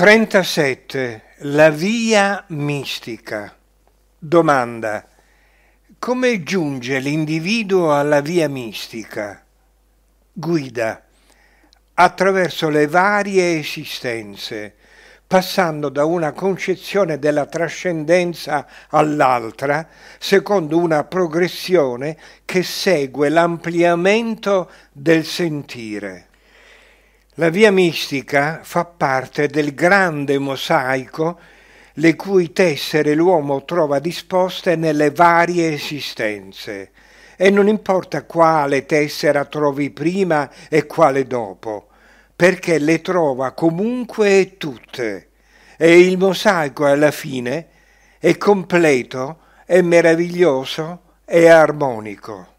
37. La via mistica. Domanda. Come giunge l'individuo alla via mistica? Guida. Attraverso le varie esistenze, passando da una concezione della trascendenza all'altra, secondo una progressione che segue l'ampliamento del sentire. La via mistica fa parte del grande mosaico le cui tessere l'uomo trova disposte nelle varie esistenze e non importa quale tessera trovi prima e quale dopo, perché le trova comunque tutte e il mosaico alla fine è completo, è meraviglioso e armonico.